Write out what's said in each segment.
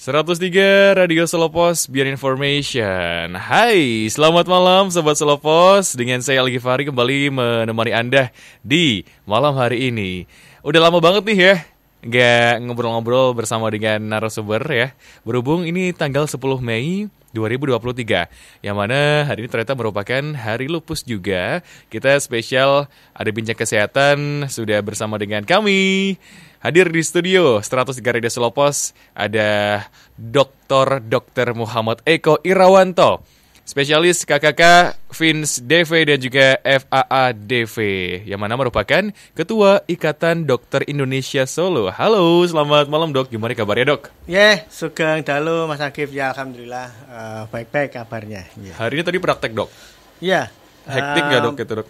103 Radio Selopos Biar Information Hai, selamat malam Sobat Selopos Dengan saya Algi Fahri kembali menemani Anda di malam hari ini Udah lama banget nih ya Gak ngobrol-ngobrol bersama dengan narasumber ya Berhubung ini tanggal 10 Mei 2023 yang mana hari ini ternyata merupakan hari lupus juga. Kita spesial ada bincang kesehatan sudah bersama dengan kami. Hadir di studio 103 Radio Selopos ada Dr. Dr. Muhammad Eko Irawanto spesialis KKK, Vince DV dan juga FAA DV yang mana merupakan Ketua Ikatan Dokter Indonesia Solo. Halo, selamat malam dok. Gimana kabarnya dok? Ya, yeah, sugeng dalo Mas Akif. Ya alhamdulillah baik eh, baik-baik kabarnya. Yeah. Hari ini tadi praktek dok? Ya. Yeah. Hektik um, dok itu dok?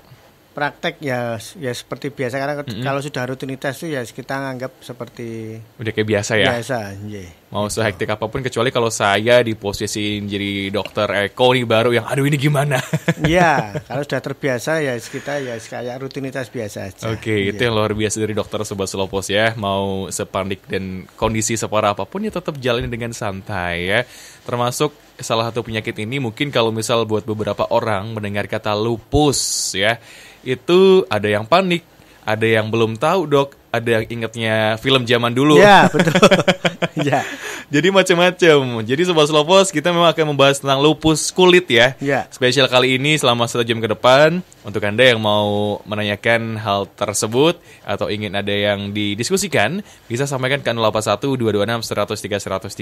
praktek ya ya seperti biasa karena mm-hmm. kalau sudah rutinitas itu ya kita anggap seperti udah kayak biasa ya. Biasa, yeah. Mau gitu. sehektik apapun kecuali kalau saya di posisi jadi dokter Eko nih baru yang aduh ini gimana. Iya, kalau sudah terbiasa ya kita ya kayak rutinitas biasa aja. Oke, okay, iya. yeah. itu yang luar biasa dari dokter sebuah Selopos ya. Mau sepanik dan kondisi separah apapun ya tetap jalani dengan santai ya. Termasuk salah satu penyakit ini mungkin kalau misal buat beberapa orang mendengar kata lupus ya, itu ada yang panik, ada yang belum tahu dok, ada yang ingetnya film zaman dulu. Ya, betul. ya. Jadi macam-macam. Jadi Sobat Lopos kita memang akan membahas tentang lupus kulit ya. ya. Spesial kali ini selama satu jam ke depan. Untuk Anda yang mau menanyakan hal tersebut atau ingin ada yang didiskusikan, bisa sampaikan ke 081 226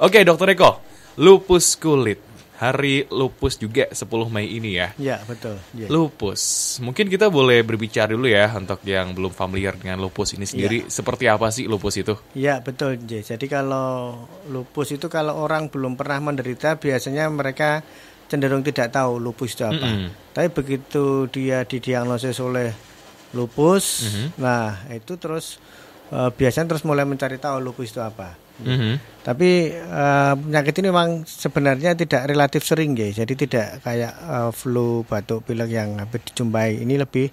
103 103. Oke, Dokter Eko lupus kulit. Hari lupus juga 10 Mei ini ya. Ya, betul. Ya. Lupus. Mungkin kita boleh berbicara dulu ya untuk yang belum familiar dengan lupus ini sendiri. Ya. Seperti apa sih lupus itu? Ya, betul. Jadi kalau lupus itu kalau orang belum pernah menderita biasanya mereka cenderung tidak tahu lupus itu apa. Mm -hmm. Tapi begitu dia didiagnosis oleh lupus, mm -hmm. nah itu terus eh, biasanya terus mulai mencari tahu lupus itu apa. Mm -hmm. Tapi uh, penyakit ini memang sebenarnya tidak relatif sering ya, jadi tidak kayak uh, flu, batuk, pilek yang hampir dijumpai. Ini lebih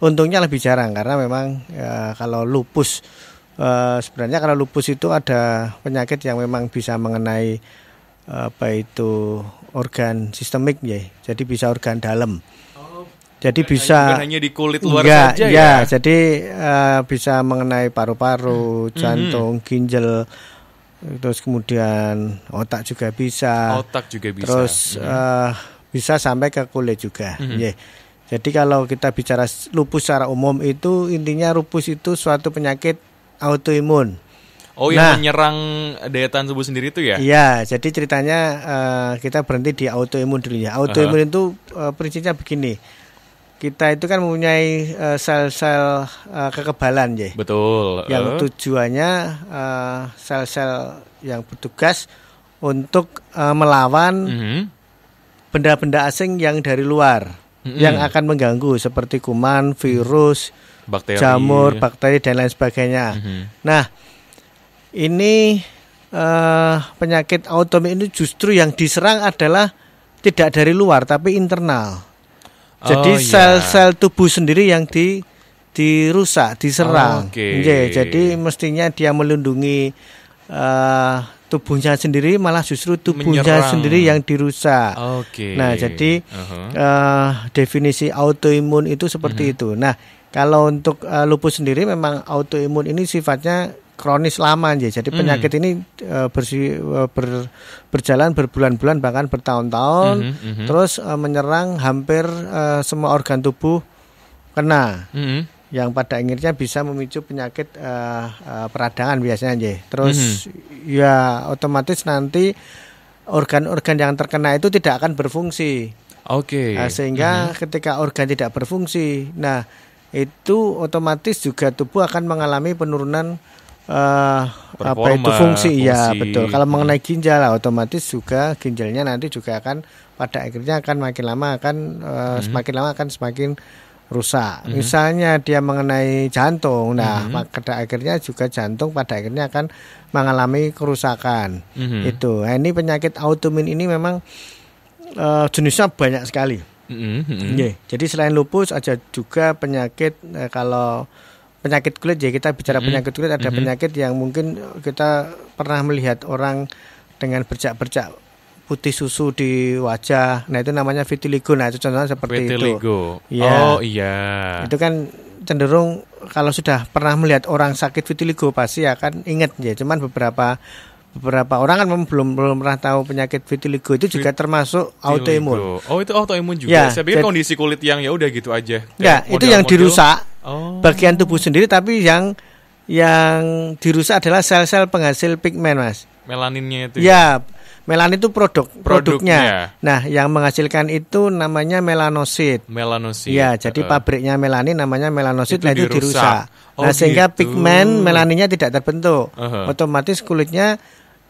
untungnya lebih jarang karena memang uh, kalau lupus uh, sebenarnya kalau lupus itu ada penyakit yang memang bisa mengenai uh, apa itu organ sistemik ya, jadi bisa organ dalam. Oh, jadi bisa bukan hanya di kulit luar ya, saja ya. ya. Jadi uh, bisa mengenai paru-paru, mm-hmm. jantung, -hmm. ginjal, terus kemudian otak juga bisa otak juga bisa terus uh, bisa sampai ke kulit juga mm -hmm. yeah. jadi kalau kita bicara lupus secara umum itu intinya lupus itu suatu penyakit autoimun Oh nah, yang menyerang daya tahan tubuh sendiri itu ya? Iya, jadi ceritanya uh, kita berhenti di autoimun dulu ya. Autoimun uh -huh. itu uh, prinsipnya begini kita itu kan mempunyai eh, sel-sel uh, kekebalan ya. Betul. Yang uh. tujuannya uh, sel-sel yang bertugas untuk uh, melawan mhm. benda-benda asing yang dari luar mm -hmm. yang akan mengganggu seperti kuman, virus, bakteri. jamur, bakteri dan lain sebagainya. Mm -hmm. Nah, ini uh, penyakit autoimun itu justru yang diserang adalah tidak dari luar tapi internal. Jadi oh, iya. sel-sel oh, tubuh sendiri yang di dirusak, diserang. Oh, Okay. Yeah, jadi mestinya dia melindungi uh, tubuhnya sendiri malah justru tubuhnya Menyerang. sendiri yang dirusak. Okay. Nah, jadi uh-huh. uh, definisi autoimun itu seperti uh-huh. itu. Nah, kalau untuk uh, lupus sendiri memang autoimun ini sifatnya kronis lama aja. Jadi hmm. penyakit ini e, eh, bersi, e, eh, ber, berjalan berbulan-bulan bahkan bertahun-tahun, -hmm, hmm, hmm. terus e, menyerang hampir e, semua organ tubuh kena. -hmm. Yang pada akhirnya bisa memicu penyakit e, e, peradangan biasanya aja. Terus -hmm. ya otomatis nanti organ-organ yang terkena itu tidak akan berfungsi. Oke. Okay. Nah, sehingga -hmm. ketika organ tidak berfungsi, nah itu otomatis juga tubuh akan mengalami penurunan uh, apa itu fungsi, fungsi. ya betul. Kalau hmm. mengenai ginjal ya, otomatis juga ginjalnya nanti juga akan pada akhirnya akan makin lama akan uh, hmm. semakin lama akan semakin rusak. Hmm. Misalnya dia mengenai jantung. Nah, hmm. pada akhirnya juga jantung pada akhirnya akan mengalami kerusakan. Hmm. Itu. Nah, ini penyakit autoimun ini memang uh, jenisnya banyak sekali. Mm -hmm. yeah. Hmm. Jadi selain lupus ada juga penyakit eh, kalau penyakit kulit ya kita bicara hmm penyakit kulit ada hmm penyakit yang mungkin kita pernah melihat orang dengan bercak-bercak putih susu di wajah. Nah, itu namanya vitiligo. Nah, itu contohnya seperti vitiligo. itu. Ya. Oh, iya. Itu kan cenderung kalau sudah pernah melihat orang sakit vitiligo pasti akan ingat ya. Cuman beberapa beberapa orang kan belum belum pernah tahu penyakit vitiligo itu juga termasuk autoimun. Oh, itu autoimun juga. Ya, Saya pikir kondisi kulit yang ya udah gitu aja. Ya, itu yang model. dirusak. Oh. Bagian tubuh sendiri tapi yang yang dirusak adalah sel-sel penghasil pigmen, Mas. Melaninnya itu. Ya, ya? Melanin itu produk produknya. produknya. Nah, yang menghasilkan itu namanya melanosit. Melanosit. Ya, jadi pabriknya melanin namanya melanosit itu nah itu dirusak. dirusak. Nah, oh, nah, gitu. sehingga pigmen melaninnya tidak terbentuk. Uh -huh. Otomatis kulitnya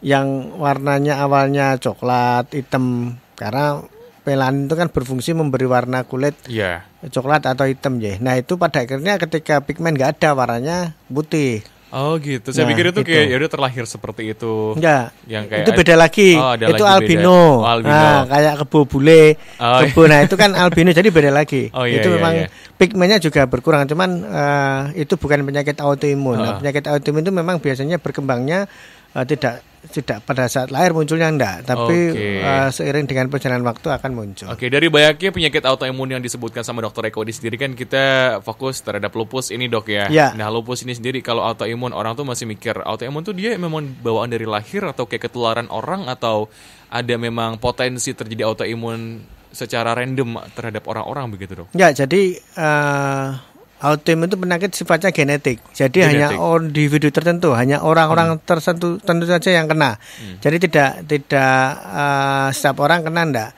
yang warnanya awalnya coklat hitam karena melanin itu kan berfungsi memberi warna kulit yeah. coklat atau hitam ya. Nah itu pada akhirnya ketika pigmen nggak ada warnanya putih. Oh gitu. Saya nah, pikir itu gitu. kayak ya terlahir seperti itu. ya Yang kayak itu beda lagi. Oh, itu lagi albino. Oh, albino. Nah, kayak kebo bule, oh, kebo. Iya. Nah, itu kan albino jadi beda lagi. Oh, iya, itu iya, memang iya. pigmennya juga berkurang, cuman uh, itu bukan penyakit autoimun. Uh. Nah, oh. penyakit autoimun itu memang biasanya berkembangnya uh, tidak tidak pada saat lahir munculnya enggak, tapi okay. uh, eh, seiring dengan perjalanan waktu akan muncul. Oke, okay, dari banyaknya penyakit autoimun yang disebutkan sama dokter Eko di sendiri kan kita fokus terhadap lupus ini dok ya. ya. Nah lupus ini sendiri kalau autoimun orang tuh masih mikir autoimun tuh dia memang bawaan dari lahir atau kayak ketularan orang atau ada memang potensi terjadi autoimun secara random terhadap orang-orang begitu dok? Ya, jadi uh, Autoimun itu penyakit sifatnya genetik. Jadi genetik. hanya individu tertentu, hanya orang-orang hmm. tertentu tentu saja yang kena. Hmm. Jadi tidak tidak uh, setiap orang kena enggak.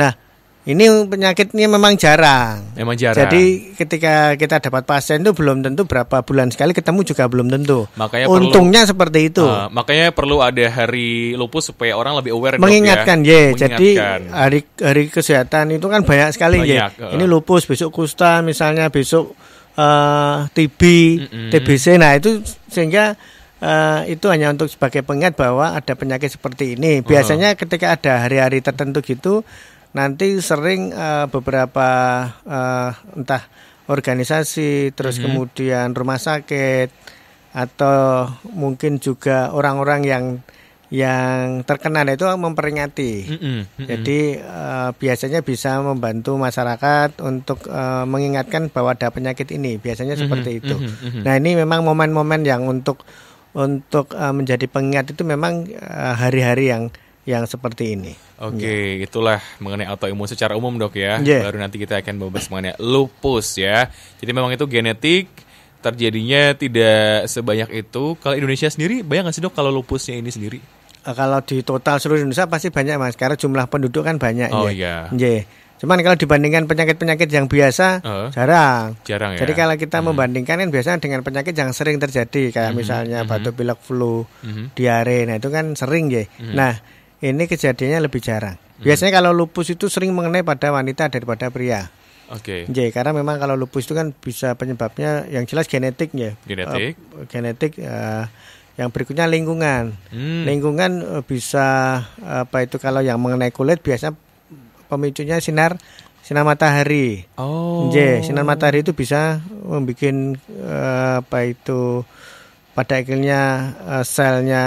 Nah, ini penyakitnya memang jarang. Memang jarang. Jadi ketika kita dapat pasien itu belum tentu berapa bulan sekali ketemu juga belum tentu. Makanya untungnya perlu, seperti itu. Uh, makanya perlu ada hari lupus supaya orang lebih aware. Mengingatkan ya. Mengingatkan. Jadi hari hari kesehatan itu kan banyak sekali banyak, ya. Uh. Ini lupus besok kusta misalnya besok uh, ah, TB, mm -mm. TBC. Nah itu sehingga Uh, itu hanya untuk sebagai pengingat bahwa ada penyakit seperti ini. Biasanya uh. ketika ada hari-hari tertentu gitu, nanti sering uh, beberapa uh, entah organisasi terus mm -hmm. kemudian rumah sakit atau mungkin juga orang-orang yang yang terkena nah, itu memperingati. Mm -mm, mm Jadi uh, biasanya bisa membantu masyarakat untuk uh, mengingatkan bahwa ada penyakit ini. Biasanya mm -hmm, seperti itu. Mm -hmm, -hmm. Nah ini memang momen-momen yang untuk untuk uh, menjadi pengingat itu memang hari-hari uh, hari -hari yang yang seperti ini. Oke, okay, ya. yeah. itulah mengenai autoimun secara umum dok ya. Yeah. Baru nanti kita akan membahas mengenai lupus ya. Jadi memang itu genetik terjadinya tidak sebanyak itu. Kalau Indonesia sendiri bayangkan sih dok kalau lupusnya ini sendiri? Eh, kalau di total seluruh Indonesia pasti banyak mas, karena jumlah penduduk kan banyak. Oh ya. iya. Yeah. Cuman kalau dibandingkan penyakit-penyakit yang biasa uh, jarang. Jarang ya. Jadi kalau kita hmm. membandingkan kan biasanya dengan penyakit yang sering terjadi kayak hmm. misalnya hmm. batuk pilek flu, hmm. diare. Nah, itu kan sering ya. Hmm. Nah, ini kejadiannya lebih jarang. Hmm. Biasanya kalau lupus itu sering mengenai pada wanita daripada pria. Oke. Okay. Ya, karena memang kalau lupus itu kan bisa penyebabnya yang jelas genetiknya. Genetik. Uh, genetik. Uh, yang berikutnya lingkungan. Hmm. Lingkungan eh, bisa apa itu kalau yang mengenai kulit biasanya pemicunya sinar sinar matahari. Oh. Jadi sinar matahari itu bisa membuat apa itu pada akhirnya uh, selnya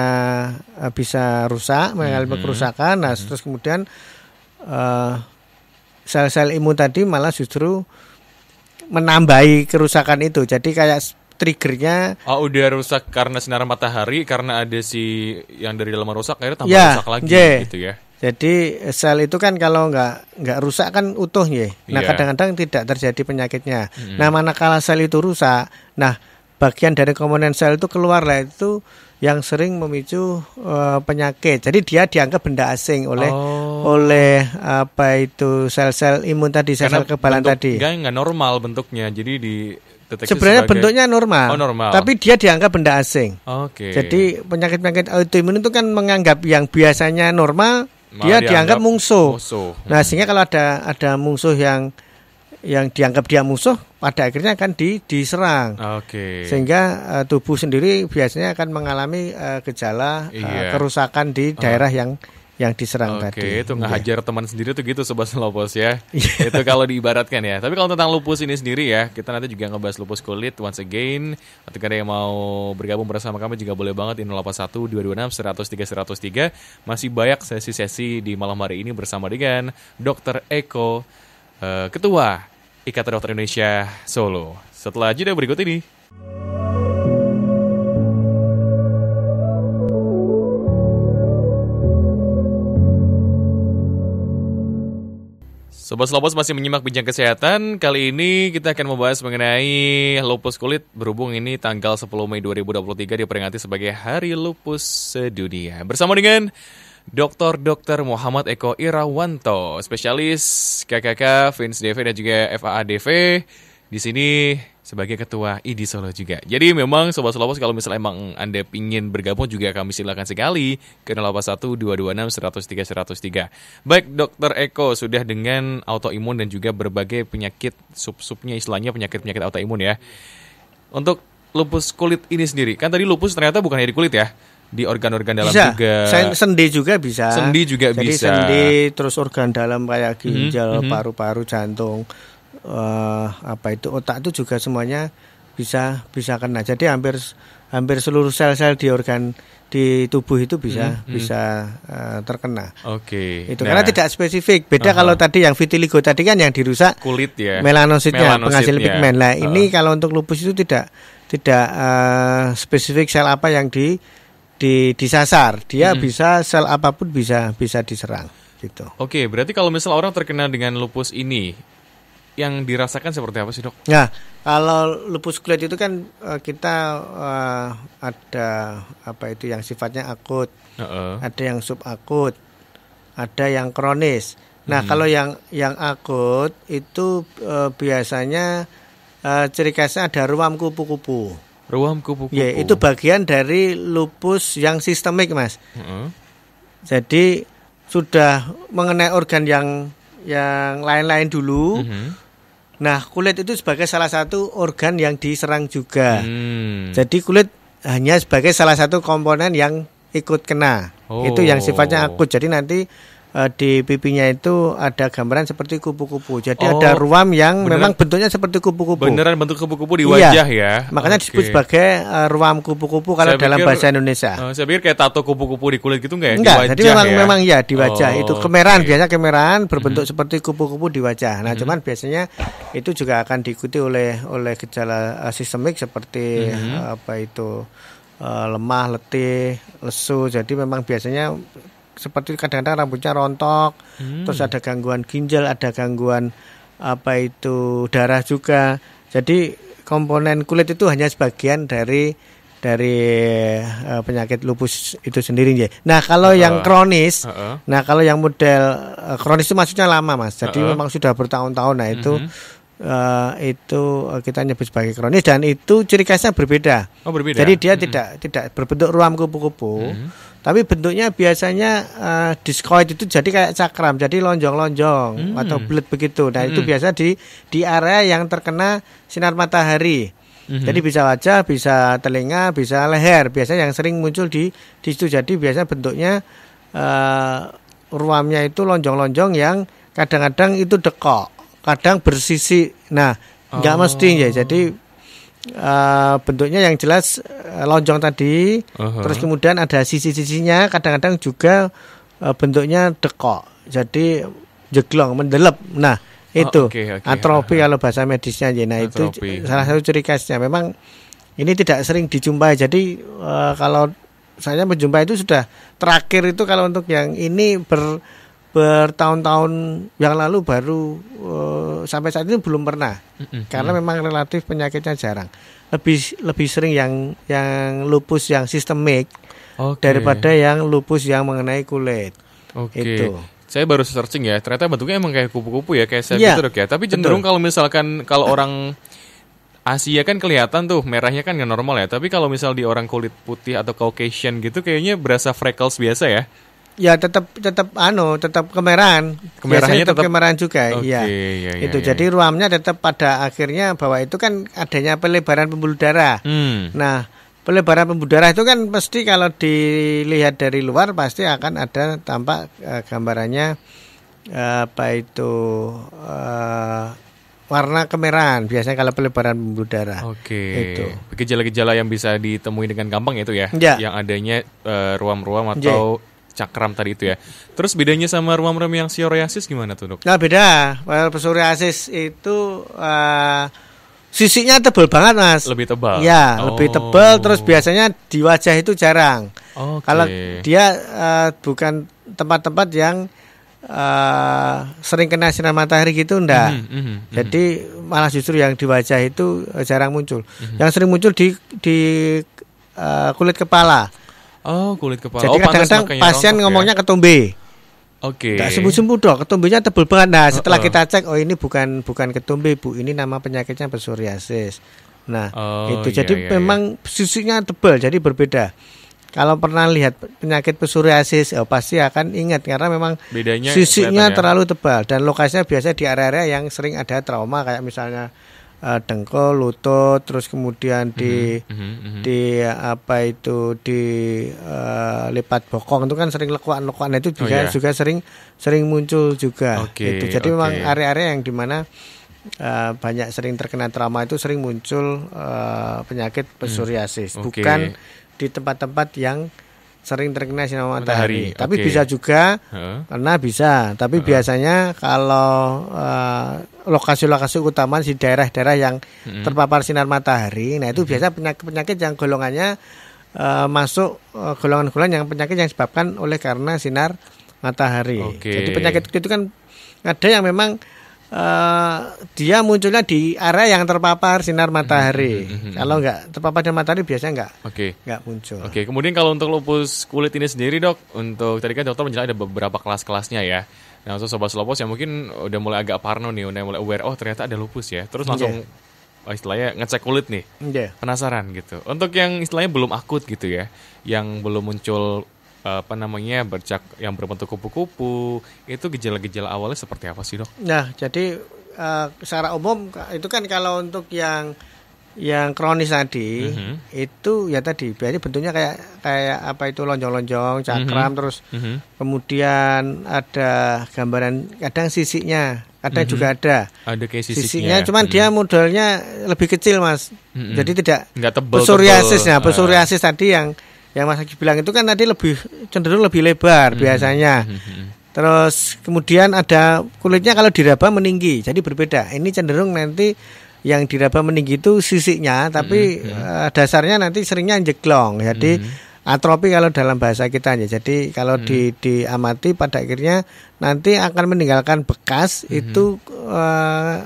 uh, bisa rusak mengalami mm-hmm. kerusakan nah mm-hmm. terus kemudian sel eh, sel-sel imun tadi malah justru menambahi kerusakan itu jadi kayak triggernya oh udah rusak karena sinar matahari karena ada si yang dari dalam rusak akhirnya tambah ya, rusak lagi yeah. gitu ya jadi sel itu kan kalau nggak nggak rusak kan utuh ya. Nah iya. kadang-kadang yeah. tidak terjadi penyakitnya. Mm. Nah manakala sel itu rusak, nah bagian dari komponen sel itu keluar lah itu yang sering memicu uh, penyakit. Jadi dia dianggap benda asing oleh oh. oleh apa itu sel-sel imun tadi, sel-sel kebalan tadi. Enggak enggak normal bentuknya. Jadi di Sebenarnya sebagai... bentuknya normal, oh, normal, tapi dia dianggap benda asing. Oke. Okay. Jadi penyakit-penyakit autoimun itu kan menganggap yang biasanya normal, Malah dia dianggap, dianggap mungsuh. Nah, hmm. sehingga kalau ada ada mungsuh yang yang dianggap dia musuh pada akhirnya akan di, diserang. Oke. Okay. Sehingga uh, tubuh sendiri biasanya akan mengalami uh, gejala e, iya. uh, kerusakan di daerah uh. yang yang diserang okay, tadi. Oke, itu ngehajar iya. yeah. teman sendiri tuh gitu sobat lupus ya. Iya. itu kalau diibaratkan ya. Tapi kalau tentang lupus ini sendiri ya, kita nanti juga ngebahas lupus kulit once again. Ketika ada yang mau bergabung bersama kami juga boleh banget di 081 226 103 103. Masih banyak sesi-sesi di malam hari ini bersama dengan Dr. Eko Ketua Ikatan Dokter Indonesia Solo. Setelah jeda berikut ini. Sobat Lopus masih menyimak bincang kesehatan. Kali ini kita akan membahas mengenai lupus kulit. Berhubung ini tanggal 10 Mei 2023 diperingati sebagai Hari Lupus Sedunia. Bersama dengan Dr. Dr. Muhammad Eko Irawanto, spesialis KKK, Vince DV dan juga FAADV di sini sebagai ketua ID Solo juga. Jadi memang Sobat Solo kalau misalnya emang Anda ingin bergabung juga kami silakan sekali ke 081226103103. Baik, Dokter Eko sudah dengan autoimun dan juga berbagai penyakit sub-subnya istilahnya penyakit-penyakit autoimun ya. Untuk lupus kulit ini sendiri, kan tadi lupus ternyata bukan hanya di kulit ya di organ-organ dalam bisa. juga. Sendi juga bisa. Sendi juga Jadi bisa. sendi terus organ dalam kayak mhm, ginjal, mm-hmm. paru-paru, jantung, uh, apa itu otak itu juga semuanya bisa bisa kena. Jadi hampir hampir seluruh sel-sel di organ di tubuh itu bisa mm-hmm. bisa uh, terkena. Oke. Okay. Itu nah. karena tidak spesifik. Beda uh-huh. kalau tadi yang vitiligo tadi kan yang dirusak kulit ya. Melanositnya, penghasil pigmen. Nah, uh-huh. ini kalau untuk lupus itu tidak tidak uh, spesifik sel apa yang di di disasar dia hmm. bisa sel apapun bisa bisa diserang gitu oke okay, berarti kalau misal orang terkena dengan lupus ini yang dirasakan seperti apa sih dok nah, kalau lupus kulit itu kan eh, kita uh, ada apa itu yang sifatnya akut uh -uh. ada yang sub akut, ada yang kronis nah hmm. kalau yang yang akut itu uh, biasanya uh, ciri khasnya ada ruam kupu-kupu Ruam kupu-kupu. Ya, itu bagian dari lupus yang sistemik, Mas. Hmm. Jadi sudah mengenai organ yang yang lain-lain dulu. Hmm. Nah, kulit itu sebagai salah satu organ yang diserang juga. Hmm. Jadi kulit hanya sebagai salah satu komponen yang ikut kena. Oh. Itu yang sifatnya oh. akut. Jadi nanti Eh, di pipinya itu ada gambaran seperti kupu-kupu. Jadi oh, ada ruam yang beneran, memang bentuknya seperti kupu-kupu. Beneran bentuk kupu-kupu di iya. wajah iya, ya. Makanya okay. disebut sebagai uh, ruam kupu-kupu kalau saya dalam pikir, bahasa Indonesia. Uh, saya pikir kayak tato kupu-kupu di kulit gitu enggak ya? Enggak, jadi memang ya? memang ya di wajah. Oh, itu kemerahan okay. biasanya kemerahan berbentuk hmm. seperti kupu-kupu di wajah. Nah, hmm. cuman biasanya itu juga akan diikuti oleh oleh gejala uh, sistemik seperti hmm. apa itu uh, lemah, letih, lesu. Jadi memang biasanya seperti kadang-kadang rambutnya rontok, hmm. terus ada gangguan ginjal, ada gangguan apa itu darah juga. Jadi komponen kulit itu hanya sebagian dari dari uh, penyakit lupus itu sendiri ya. Nah, kalau uh, yang kronis, uh, uh. nah kalau yang model uh, kronis itu maksudnya lama, Mas. Jadi uh, uh. memang sudah bertahun-tahun nah itu uh mm-hmm. -huh uh, itu eh, kita nyebut sebagai kronis dan itu ciri khasnya berbeda. Oh, berbeda. Jadi dia mm -hmm. tidak tidak berbentuk ruam kupu-kupu, mm -hmm. tapi bentuknya biasanya uh, eh, diskoid itu jadi kayak cakram, jadi lonjong-lonjong mm -hmm. atau bulat begitu. Nah, mm -hmm. itu biasa di di area yang terkena sinar matahari. Mm-hmm. Jadi bisa wajah, bisa telinga, bisa leher. Biasanya yang sering muncul di di situ. Jadi biasanya bentuknya uh, ruamnya itu lonjong-lonjong yang kadang-kadang itu dekok kadang bersisi. Nah, nggak oh. mesti ya. Jadi uh, bentuknya yang jelas eh, lonjong tadi, uh-huh. terus kemudian ada sisi-sisinya, kadang-kadang juga uh, bentuknya dekok. Jadi jeglong, mendelep. Nah, oh, itu oh, okay, okay. atropi uh-huh. kalau bahasa medisnya ya. Nah, atropi. itu salah satu ciri khasnya. Memang ini tidak sering dijumpai. Jadi uh, kalau saya menjumpai itu sudah terakhir itu kalau untuk yang ini ber bertahun-tahun yang lalu baru uh, sampai saat ini belum pernah mm-hmm. karena memang relatif penyakitnya jarang lebih lebih sering yang yang lupus yang sistemik okay. daripada yang lupus yang mengenai kulit okay. itu saya baru searching ya ternyata bentuknya emang kayak kupu-kupu ya kayak saya yeah. gitu ya tapi cenderung kalau misalkan kalau orang Asia kan kelihatan tuh merahnya kan nggak normal ya tapi kalau misal di orang kulit putih atau Caucasian gitu kayaknya berasa freckles biasa ya ya tetap tetap anu tetap kemerahan kemerahannya tetap, tetap kemerahan juga iya. okay, iya. iya, gitu. iya itu ya. jadi iya. ruamnya tetap pada akhirnya bahwa itu kan adanya pelebaran pembuluh darah hmm. nah pelebaran pembuluh darah itu kan pasti kalau dilihat dari luar pasti akan ada tampak uh, gambarannya e, apa itu uh, warna kemerahan biasanya kalau pelebaran pembuluh darah. Oke. Okay. Gitu. Gejala-gejala yang bisa ditemui dengan gampang ya, itu ya, ya. yang adanya ruam-ruam uh, atau ya cakram tadi itu ya. Terus bedanya sama ruam-ruam yang psoriasis gimana tuh dok? Nah beda, psoriasis itu uh, sisinya tebal banget mas lebih tebal ya oh. lebih tebal terus biasanya di wajah itu jarang okay. kalau dia uh, bukan tempat-tempat yang uh, sering kena sinar matahari gitu ndak mm -hmm, mm -hmm. jadi malah justru yang di wajah itu jarang muncul mm -hmm. yang sering muncul di di uh, kulit kepala Oh, kulit kepala. Jadi oh, kadang-kadang oh, pasien ngomongnya ketombe. Oke. Okay. Gak sembuh-sembuh dok, nya tebel banget. Nah, setelah uh -uh. kita cek, oh ini bukan bukan ketombe bu, ini nama penyakitnya psoriasis. Nah, oh, itu iya, jadi iya, iya. memang iya. sisinya tebal, jadi berbeda. Kalau pernah lihat penyakit psoriasis, oh, pasti akan ingat karena memang Bedanya sisinya ya? terlalu tebal dan lokasinya biasanya di area-area yang sering ada trauma kayak misalnya uh, dengkul, lutut, terus kemudian di mm -hmm, mm -hmm. di apa itu di uh, lipat bokong itu kan sering lekuan-lekuan itu oh, juga oh, iya. yeah. juga sering sering muncul juga. Okay, itu. Jadi okay. memang area-area yang dimana Uh, eh, banyak sering terkena trauma itu sering muncul uh, penyakit hmm. psoriasis, hmm, okay. bukan di tempat-tempat yang sering terkena sinar matahari. matahari. Tapi okay. bisa juga huh? karena bisa. Tapi uh. biasanya kalau eh, lokasi-lokasi uh, utama di daerah-daerah yang hmm. terpapar sinar matahari, nah itu hmm. biasa penyakit-penyakit yang golongannya uh, masuk eh, golongan-golongan uh, yang penyakit yang disebabkan oleh karena sinar matahari. Okay. Jadi penyakit itu kan ada yang memang uh, dia munculnya di area yang terpapar sinar matahari. Mm -hmm. Kalau hmm. nggak terpapar sinar matahari biasanya nggak okay. nggak muncul. Oke, okay. kemudian kalau untuk lupus kulit ini sendiri dok, untuk tadi kan dokter menjelaskan ada beberapa kelas-kelasnya ya. Nah untuk sobat lupus yang mungkin udah mulai agak parno nih, udah mulai aware, oh ternyata ada lupus ya. Terus iya. langsung yeah. Oh, istilahnya ngecek kulit nih, yeah. penasaran gitu. Untuk yang istilahnya belum akut gitu ya, yang belum muncul apa namanya bercak yang berbentuk kupu-kupu itu gejala-gejala awalnya seperti apa sih dok? Nah jadi uh, secara umum itu kan kalau untuk yang yang kronis tadi mm -hmm. itu ya tadi biasanya bentuknya kayak kayak apa itu lonjong-lonjong cakram mm -hmm. terus mm -hmm. kemudian ada gambaran kadang sisiknya kadang mm -hmm. juga ada ada kayak sisiknya, sisiknya cuman mm -hmm. dia modelnya lebih kecil mas mm -hmm. jadi tidak nggak tebal psoriasis tebal. uh. Ah. tadi yang yang Mas Haji bilang itu kan tadi lebih cenderung lebih lebar hmm. biasanya. Hmm, hmm, hmm. Terus kemudian ada kulitnya kalau diraba meninggi, jadi berbeda. Ini cenderung nanti yang diraba meninggi itu sisiknya, tapi hmm. uh, dasarnya nanti seringnya jeglong. Jadi hmm. atropi kalau dalam bahasa kita aja. Jadi kalau hmm. di diamati pada akhirnya nanti akan meninggalkan bekas hmm. itu uh,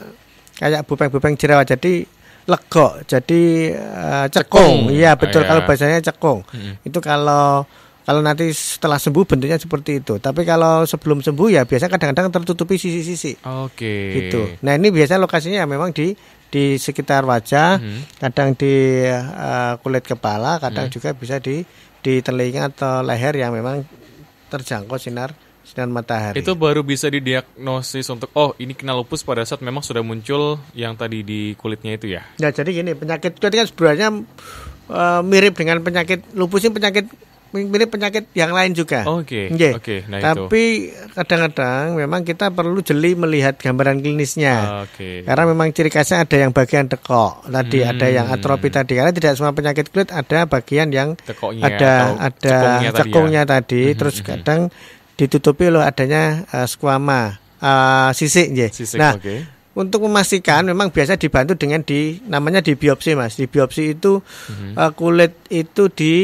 kayak bupeng-bupeng jerawat. Jadi lekok jadi uh, cekung. iya betul oh, iya. kalau bahasanya cekung hmm. itu kalau kalau nanti setelah sembuh bentuknya seperti itu tapi kalau sebelum sembuh ya biasanya kadang-kadang tertutupi sisi-sisi oke okay. gitu nah ini biasanya lokasinya ya memang di di sekitar wajah hmm. kadang di uh, kulit kepala kadang hmm. juga bisa di di telinga atau leher yang memang terjangkau sinar sinar matahari. Itu baru bisa didiagnosis untuk oh ini kena lupus pada saat memang sudah muncul yang tadi di kulitnya itu ya. Ya jadi gini penyakit itu kan sebenarnya uh, mirip dengan penyakit lupus ini penyakit mirip penyakit yang lain juga. Oke. Okay. Oke. Okay, nah Tapi kadang-kadang memang kita perlu jeli melihat gambaran klinisnya. Oke. Okay. Karena memang ciri khasnya ada yang bagian tekok tadi, hmm. ada yang atropi tadi. Karena tidak semua penyakit kulit ada bagian yang tekoknya ada ada cekungnya, tadi, ya. tadi. Hmm, Terus hmm, hmm. kadang ditutupi oleh adanya uh, eh, skuama uh, eh, sisik sisik Nah, okay. untuk memastikan memang biasa dibantu dengan di namanya di biopsi Mas. Di biopsi itu mm-hmm. uh, kulit itu di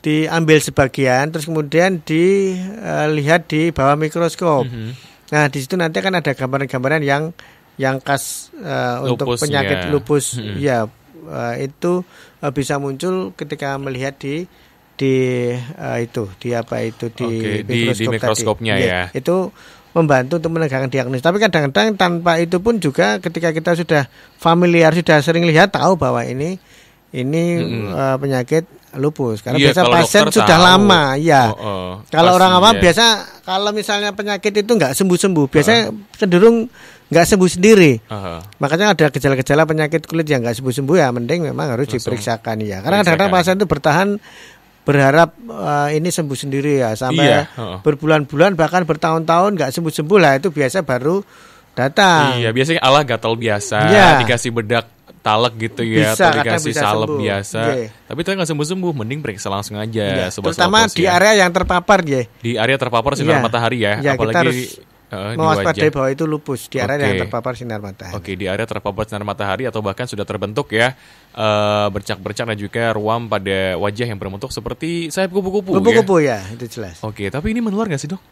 diambil sebagian terus kemudian dilihat uh, di bawah mikroskop. Mm-hmm. Nah, di situ nanti kan ada gambaran-gambaran yang yang khas uh, untuk penyakit iya. lupus mm-hmm. ya uh, itu uh, bisa muncul ketika melihat di di uh, itu di apa itu di, okay, mikroskop di, di mikroskopnya tadi. Iya, ya. Itu membantu untuk menegakkan diagnosis. Tapi kadang-kadang tanpa itu pun juga ketika kita sudah familiar, sudah sering lihat tahu bahwa ini ini mm-hmm. uh, penyakit lupus. Karena yeah, biasa pasien sudah tahu. lama, ya. Oh, oh, kalau pasti, orang awam iya. biasa kalau misalnya penyakit itu nggak sembuh-sembuh, biasanya uh. cenderung nggak sembuh sendiri. Uh-huh. Makanya ada gejala-gejala penyakit kulit yang nggak sembuh-sembuh ya, mending memang harus Langsung diperiksakan ya. Karena kadang-kadang pasien itu bertahan berharap uh, ini sembuh sendiri ya sampai iya, berbulan-bulan bahkan bertahun-tahun nggak sembuh-sembuh lah itu biasa baru datang. Iya, biasanya ala gatal biasa iya. dikasih bedak talak gitu ya bisa, atau dikasih salep biasa. Yeah. Tapi itu nggak sembuh-sembuh, mending periksa langsung aja. Yeah. Iya, terutama di ya. area yang terpapar ya. Di area terpapar sinar yeah. matahari ya, yeah, apalagi kita uh, mewaspadai bahwa itu lupus di area okay. yang terpapar sinar matahari. Oke, okay, di area terpapar sinar matahari atau bahkan sudah terbentuk ya bercak eh, bercak-bercak dan juga ruam pada wajah yang berbentuk seperti sayap kupu-kupu. Kupu-kupu ya? ya, itu jelas. Oke, okay, tapi ini menular nggak sih dok?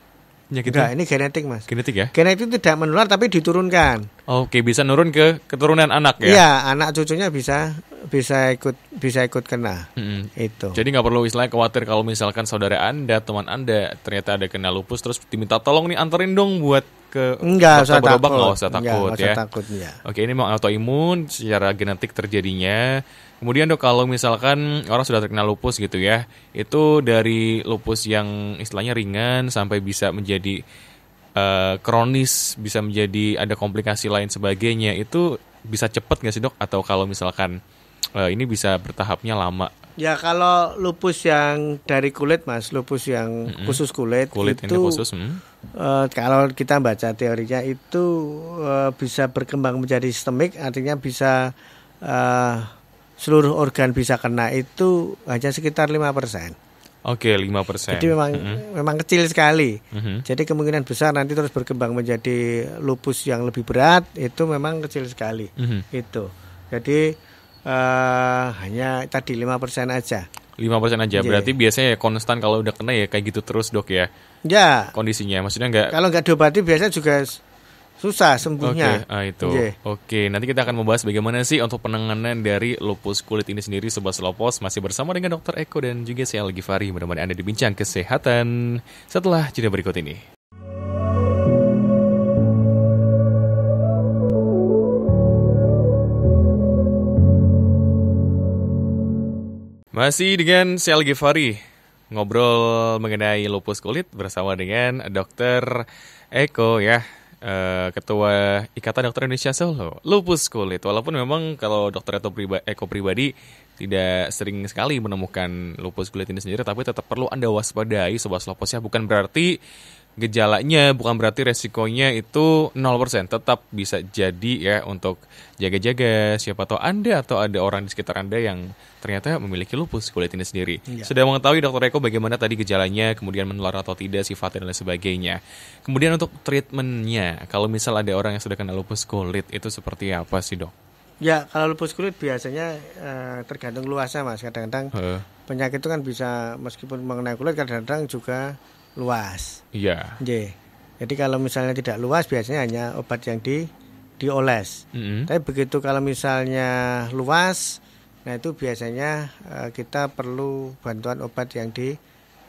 penyakit Enggak, ya? ini genetik mas genetik ya genetik tidak menular tapi diturunkan oke bisa nurun ke keturunan anak ya iya anak cucunya bisa bisa ikut bisa ikut kena mm -hmm. itu jadi nggak perlu istilahnya khawatir kalau misalkan saudara anda teman anda ternyata ada kena lupus terus diminta tolong nih anterin dong buat ke enggak, dokter nggak usah takut enggak, ya. Usah takut, ya. Oke, ini mau autoimun secara genetik terjadinya. Kemudian dok kalau misalkan orang sudah terkena lupus gitu ya, itu dari lupus yang istilahnya ringan sampai bisa menjadi uh, kronis, bisa menjadi ada komplikasi lain sebagainya, itu bisa cepat nggak sih dok? Atau kalau misalkan uh, ini bisa bertahapnya lama? Ya kalau lupus yang dari kulit mas, lupus yang mm -hmm. khusus kulit, kulit itu khusus, hmm Eh, kalau kita baca teorinya itu uh, bisa berkembang menjadi sistemik, artinya bisa uh, seluruh organ bisa kena itu hanya sekitar lima persen. Oke, lima persen. Jadi memang mm -hmm. memang kecil sekali. Mm -hmm. Jadi kemungkinan besar nanti terus berkembang menjadi lupus yang lebih berat itu memang kecil sekali. Mm -hmm. Itu. Jadi uh, hanya tadi lima persen aja. Lima persen aja. Iya, Berarti iya. biasanya ya konstan kalau udah kena ya kayak gitu terus dok ya. Ya. Kondisinya maksudnya nggak Kalau nggak diobati biasanya juga susah sembuhnya. Oke, okay, ah, itu. Iya. Oke, okay, nanti kita akan membahas bagaimana sih untuk penanganan dari lupus kulit ini sendiri Sobat Selopos masih bersama dengan Dokter Eko dan juga saya Algi Fari. Mudah-mudahan Anda dibincang kesehatan setelah jeda berikut ini. Masih dengan Sel Givari ngobrol mengenai lupus kulit bersama dengan Dokter Eko ya. Eh, Ketua Ikatan Dokter Indonesia Solo, lupus kulit. Walaupun memang kalau dokter atau priba, Eko pribadi tidak sering sekali menemukan lupus kulit ini sendiri, tapi tetap perlu anda waspadai sobat ya. Bukan berarti gejalanya bukan berarti resikonya itu 0%, tetap bisa jadi ya untuk jaga-jaga siapa tahu Anda atau ada orang di sekitar Anda yang ternyata memiliki lupus kulit ini sendiri. Ya. Sudah mengetahui Dokter Eko bagaimana tadi gejalanya, kemudian menular atau tidak, sifatnya dan lain sebagainya. Kemudian untuk treatmentnya, kalau misal ada orang yang sudah kena lupus kulit itu seperti apa sih dok? Ya, kalau lupus kulit biasanya uh, tergantung luasnya mas. Kadang-kadang uh. penyakit itu kan bisa meskipun mengenai kulit, kadang-kadang juga luas. Iya. Yeah. Jadi kalau misalnya tidak luas biasanya hanya obat yang di dioles. Mm -hmm. Tapi begitu kalau misalnya luas, nah itu biasanya uh, kita perlu bantuan obat yang di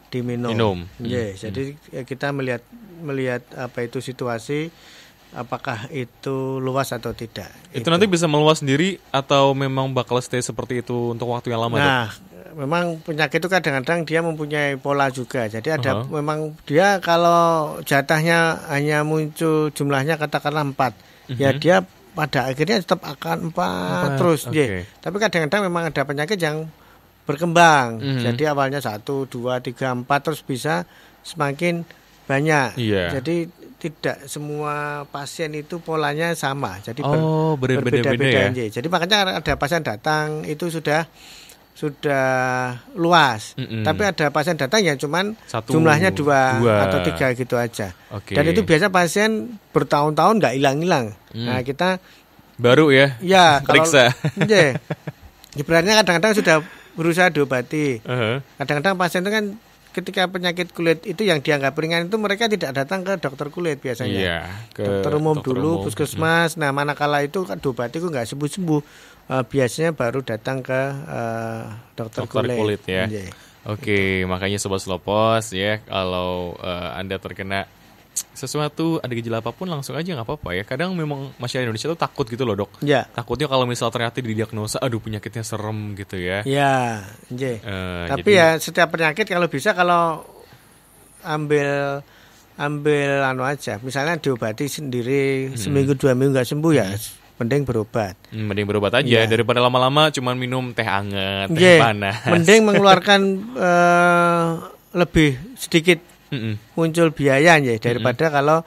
diminum. Minum. Yeah, mm -hmm. Jadi eh, kita melihat melihat apa itu situasi apakah itu luas atau tidak. Itu, itu nanti bisa meluas sendiri atau memang bakal stay seperti itu untuk waktu yang lama? Nah, dok? memang penyakit itu kadang-kadang dia mempunyai pola juga. Jadi ada uh -huh. memang dia kalau jatahnya hanya muncul jumlahnya katakanlah empat, uh -huh. ya mhm. dia pada akhirnya tetap akan empat, terus. Okay. Tapi kadang-kadang memang ada penyakit yang berkembang. Uh-huh. Jadi awalnya satu, dua, tiga, empat terus bisa semakin banyak. Yeah. Jadi tidak semua pasien itu polanya sama. Jadi oh, ber, berbeda-beda ya. Jadi makanya ada pasien datang itu sudah sudah luas. Mm -mm. Tapi ada pasien datang yang cuman Satu, jumlahnya dua, dua atau tiga gitu aja. Okay. Dan itu biasa pasien bertahun-tahun nggak hilang-hilang. Mm. Nah kita baru ya? Ya periksa. Jadi iya. Sebenarnya kadang-kadang sudah berusaha diobati. Uh-huh. Kadang-kadang uh -huh. Kadang -kadang pasien itu kan ketika penyakit kulit itu yang dianggap ringan itu mereka tidak datang ke dokter kulit biasanya. Iya, ke dokter umum dokter dulu, umum. puskesmas. Hmm. Nah, manakala itu kan diobati kok nggak sembuh-sembuh, uh, biasanya baru datang ke uh, dokter, dokter kulit. kulit ya. Iya. Oke, okay, makanya sobat Slopos ya, kalau uh, Anda terkena sesuatu ada gejala apapun langsung aja nggak apa-apa ya. Kadang memang masyarakat Indonesia tuh takut gitu loh dok. Ya. Takutnya kalau misalnya ternyata didiagnosa, aduh penyakitnya serem gitu ya. Ya, yeah. Eh, uh, Tapi jadi, ya setiap penyakit kalau bisa kalau ambil ambil anu aja. Misalnya diobati sendiri hmm. seminggu dua minggu nggak sembuh ya hmm. mending berobat. Hmm, mending berobat aja yeah. daripada lama-lama cuman minum teh hangat teh yeah. panas. Mending mengeluarkan uh, lebih sedikit mm-hmm. muncul biaya ya daripada mm-hmm. kalau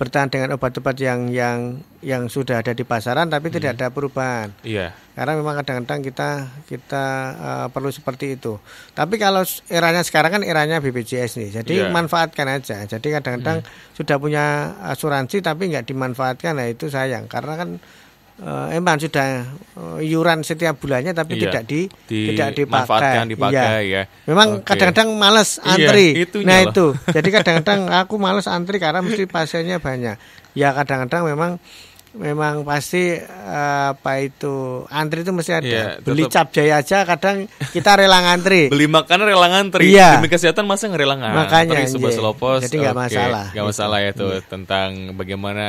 bertahan dengan obat-obat yang yang yang sudah ada di pasaran tapi hmm. tidak ada perubahan. Iya. Karena memang kadang-kadang kita kita uh, perlu seperti itu. Tapi kalau eranya sekarang kan eranya BPJS nih. Jadi yeah. manfaatkan aja. Jadi kadang-kadang hmm. sudah punya asuransi tapi nggak dimanfaatkan nah itu sayang karena kan uh, emang sudah eh, iuran setiap bulannya tapi iya, tidak di, di tidak dipakai. dipakai iya. ya. Memang kadang kadang-kadang males iya, antri. Iya, nah loh. itu. Jadi kadang-kadang aku males antri karena mesti pasiennya banyak. Ya kadang-kadang memang memang pasti eh, apa itu antri itu mesti ada. Ya, Beli cap jaya aja kadang kita rela ngantri. Beli makanan rela ngantri. Iya. Demi kesehatan masa ngerela ngantri. Makanya sebuah selopos. Jadi nggak okay. masalah. Nggak gitu. masalah ya tuh iya. tentang bagaimana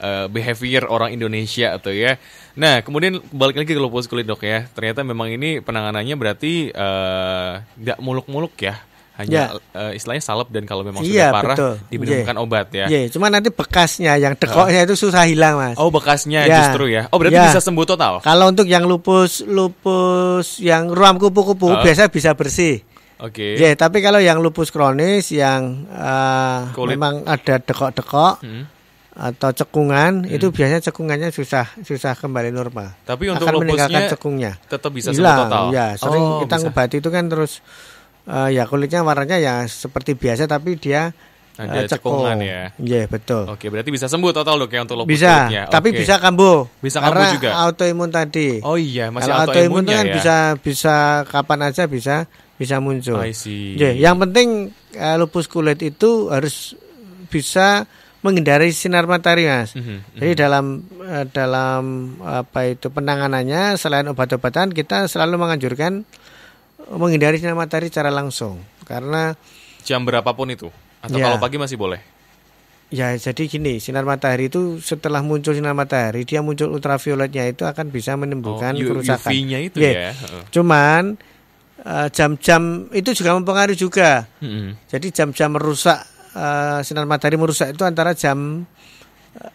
uh, behavior orang Indonesia atau ya. Nah, kemudian balik lagi ke lupus kulit dok ya. Ternyata memang ini penanganannya berarti eh, nggak uh, muluk-muluk ya hanya yeah. Ya. uh, istilahnya salep dan kalau memang iya, sudah ya, parah diberikan yeah. obat ya. Iya, yeah. cuma nanti bekasnya yang dekoknya uh. itu susah hilang, Mas. Oh, bekasnya yeah. justru ya. Oh, berarti yeah. bisa sembuh total. Kalau untuk yang lupus lupus yang ruam kupu-kupu uh. biasa bisa bersih. Oke. Okay. Ya, yeah, tapi kalau yang lupus kronis yang uh, memang ada dekok-dekok hmm. atau cekungan, hmm. itu biasanya cekungannya susah susah kembali normal. Tapi untuk Akan lupusnya cekungnya. tetap bisa iya, sembuh total. Ya, sering oh, kita ngobati itu kan terus uh, ya kulitnya warnanya ya seperti biasa tapi dia ada uh, cekungan ya. Iya, yeah, betul. Oke, berarti bisa sembuh total dok ya untuk lupus bisa, kulitnya. tapi Oke. bisa kambuh. Bisa kambuh karena juga. autoimun tadi. Oh iya, masih autoimun autoimun kan ya? bisa bisa kapan aja bisa bisa muncul. I see. Yeah, yang penting uh, lupus kulit itu harus bisa menghindari sinar matahari mas. Mm -hmm. Jadi dalam dalam apa itu penanganannya selain obat-obatan kita selalu menganjurkan menghindari sinar matahari secara langsung karena jam berapapun itu atau ya, kalau pagi masih boleh. Ya, jadi gini, sinar matahari itu setelah muncul sinar matahari, dia muncul ultravioletnya itu akan bisa menimbulkan oh, kerusakan. uv itu iya. ya. Cuman eh, jam-jam uh, itu juga mempengaruhi juga. -hmm. Jadi jam-jam merusak uh, sinar matahari merusak itu antara jam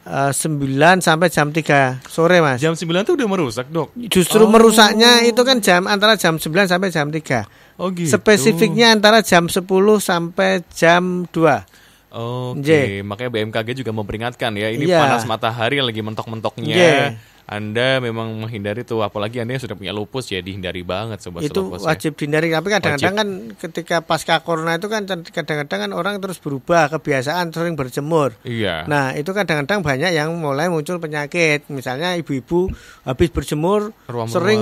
9 eh, sampai jam 3 sore mas Jam 9 itu udah merusak dok? Justru oh. merusaknya itu kan jam antara jam 9 sampai jam 3 oh, gitu. Spesifiknya antara jam 10 sampai jam 2 Oke, okay. makanya BMKG juga memperingatkan ya, ini yeah. panas matahari yang lagi mentok-mentoknya. Yeah. Anda memang menghindari tuh apalagi Anda yang sudah punya lupus ya dihindari banget sobat Itu lupus, ya. wajib ya. dihindari tapi kadang-kadang kan ketika pasca corona itu kan kadang-kadang kan orang terus berubah kebiasaan sering berjemur. Iya. Nah, itu kadang-kadang banyak yang mulai muncul penyakit. Misalnya ibu-ibu habis berjemur ruam sering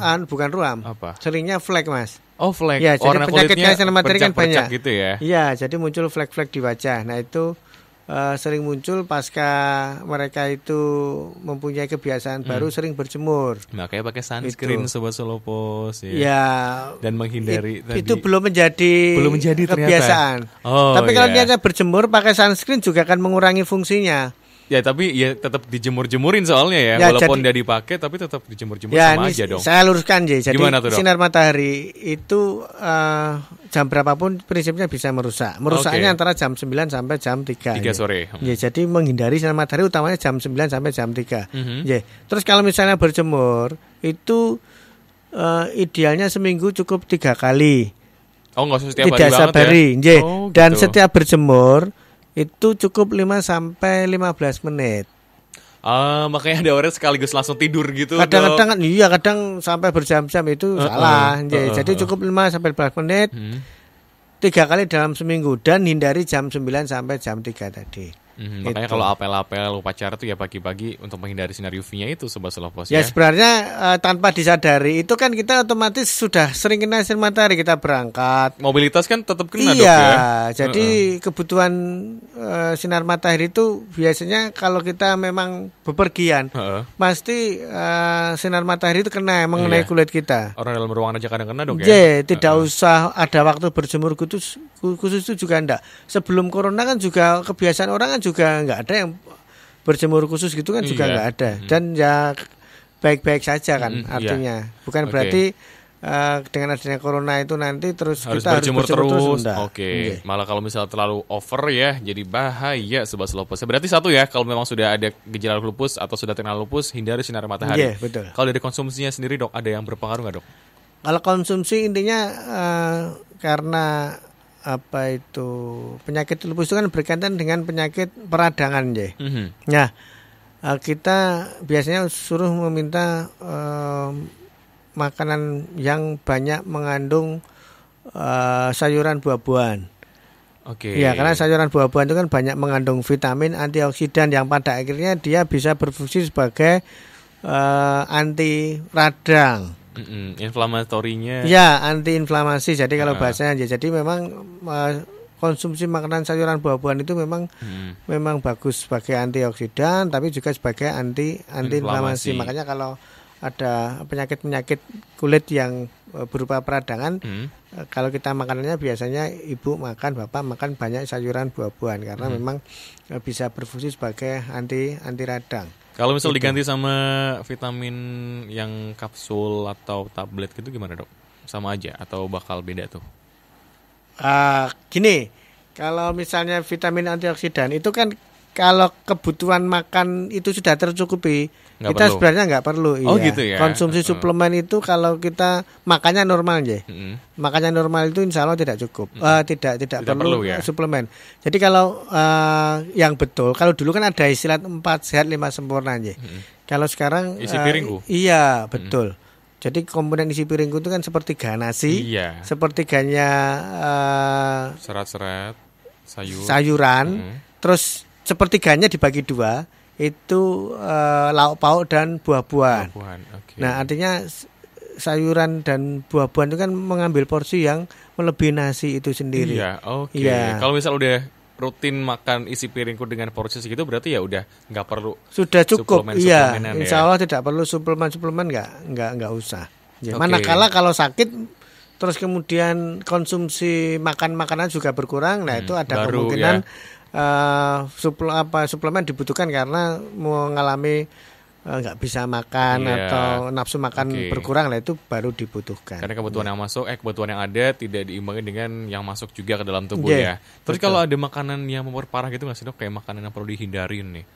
anu, bukan ruam. Apa? Seringnya flek, Mas. Oh, flek. Ya, jadi Warna penyakitnya sel materi kan banyak. gitu ya. Iya, jadi muncul flek-flek di wajah. Nah, itu Eh, sering muncul pasca mereka itu mempunyai kebiasaan hmm. baru sering berjemur. Makanya nah, pakai sunscreen itu. sobat solopos ya. ya dan menghindari it, tadi, itu belum menjadi belum menjadi kebiasaan. Oh, Tapi kalau yeah. niatnya berjemur pakai sunscreen juga akan mengurangi fungsinya. Ya tapi ya tetap dijemur-jemurin soalnya ya, ya walaupun jadi, dia dipakai tapi tetap dijemur-jemur ya, sama ini aja dong. Saya luruskan aja, Jadi Gimana tuh, dok? sinar matahari itu uh, jam berapapun prinsipnya bisa merusak. Merusaknya okay. antara jam 9 sampai jam 3. 3 ya. sore. Hmm. Ya jadi menghindari sinar matahari utamanya jam 9 sampai jam 3. Mm -hmm. Ya. Terus kalau misalnya berjemur itu uh, idealnya seminggu cukup tiga kali. Oh, enggak usah setiap Tidak hari setiap hari, ya? oh, gitu. Dan setiap berjemur itu cukup 5 sampai 15 menit. Ah, makanya ada orang sekaligus langsung tidur gitu. Kadang-kadang kan iya, kadang sampai berjam-jam itu uh, salah. Uh, uh, Jadi cukup 5 sampai 15 menit. Hmm. Tiga kali dalam seminggu dan hindari jam 9 sampai jam 3 tadi. Mm, makanya kalau apel-apel upacara tuh ya pagi-pagi untuk menghindari sinar UV-nya itu sobat Selopos ya. Ya sebenarnya uh, tanpa disadari itu kan kita otomatis sudah sering kena sinar matahari kita berangkat. Mobilitas kan tetap kena iya, dok ya. jadi uh-uh. kebutuhan uh, sinar matahari itu biasanya kalau kita memang bepergian uh-uh. pasti uh, sinar matahari itu kena mengenai iya. kulit kita. Orang dalam ruangan aja kadang kena dok ya. Yeah, tidak uh-uh. usah ada waktu berjemur khusus khusus itu juga enggak. Sebelum corona kan juga kebiasaan orang kan juga nggak ada yang berjemur khusus gitu kan juga iya. nggak iya. ada hmm. dan ya baik-baik saja kan mm, artinya iya. bukan okay. berarti Uh, dengan adanya corona itu nanti terus harus kita berjemur harus berjemur terus. terus Oke, okay. okay. malah kalau misalnya terlalu over ya, jadi bahaya sebab lupus. Berarti satu ya, kalau memang sudah ada gejala lupus atau sudah terkena lupus, hindari sinar matahari. Yeah, betul. Kalau dari konsumsinya sendiri dok, ada yang berpengaruh nggak dok? Kalau konsumsi intinya uh, karena apa itu penyakit lupus itu kan berkaitan dengan penyakit peradangan ya. Mm -hmm. Nah eh, kita biasanya suruh meminta eh, makanan yang banyak mengandung eh, sayuran buah-buahan. Oke. Okay. Ya karena sayuran buah-buahan itu kan banyak mengandung vitamin, antioksidan yang pada akhirnya dia bisa berfungsi sebagai eh, anti radang inflamatorinya. Ya, antiinflamasi. Jadi kalau ah. bahasanya ya jadi memang uh, konsumsi makanan sayuran buah-buahan itu memang hmm. memang bagus sebagai antioksidan tapi juga sebagai anti antiinflamasi. Makanya kalau ada penyakit-penyakit kulit yang eh, berupa peradangan hmm. kalau kita makanannya biasanya ibu makan bapak makan banyak sayuran buah-buahan karena hmm. memang bisa berfungsi sebagai anti anti radang. Kalau misal gitu. diganti sama vitamin yang kapsul atau tablet gitu gimana dok? Sama aja atau bakal beda tuh? Uh, gini, kalau misalnya vitamin antioksidan itu kan kalau kebutuhan makan itu sudah tercukupi, Gak kita perlu. sebenarnya nggak perlu. Oh iya. gitu ya. Konsumsi uh suplemen itu kalau kita makannya normal aja Uh Makannya normal itu insya Allah tidak cukup. uh, tidak, tidak tidak perlu, perlu ya. suplemen. Jadi kalau uh, yang betul, kalau dulu kan ada istilah empat sehat lima sempurna aja Kalau sekarang isi eh, piringku. Uh, iya betul. Jadi komponen isi piringku itu kan seperti nasi, iya. sepertiganya uh, serat-serat, sayur, sayuran, mm. terus sepertiganya dibagi dua, itu uh, lauk pauk dan buah-buahan. Buah okay. Nah, artinya sayuran dan buah-buahan itu kan mengambil porsi yang melebihi nasi itu sendiri. Iya, oke. Okay. Ya. Kalau misal udah rutin makan isi piringku dengan porsi segitu berarti ya udah nggak perlu sudah cukup iya ya. insya Allah ya. tidak perlu suplemen suplemen nggak nggak nggak usah ya, okay. manakala kalau sakit terus kemudian konsumsi makan makanan juga berkurang nah hmm, itu ada Baru, kemungkinan ya uh, eh, suple, apa suplemen dibutuhkan karena mengalami eh, nggak uh, bisa makan yeah. atau nafsu makan okay. berkurang lah itu baru dibutuhkan. Karena kebutuhan yeah. yang iya. masuk, eh kebutuhan yang ada tidak diimbangi dengan yang masuk juga ke dalam tubuh yeah. ya. Terus Betul. kalau ada makanan yang memperparah gitu nggak sih dok? Kayak makanan yang perlu dihindari nih?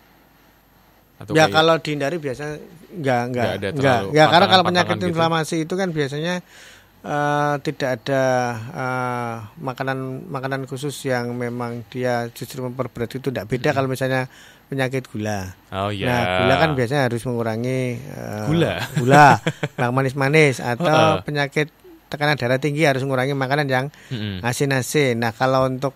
Atau ya kayak... kalau dihindari biasanya nggak nggak nggak ya karena kalau penyakit gitu. inflamasi gitu. itu kan biasanya uh, tidak ada uh, makanan makanan khusus yang memang dia justru memperberat itu tidak beda hmm. kalau misalnya penyakit gula. Oh iya. Yeah. Nah, gula kan biasanya harus mengurangi uh, gula. Gula, yang nah, manis-manis atau uh -uh. penyakit tekanan darah tinggi harus mengurangi makanan yang asin-asin. -hmm. Nah, kalau untuk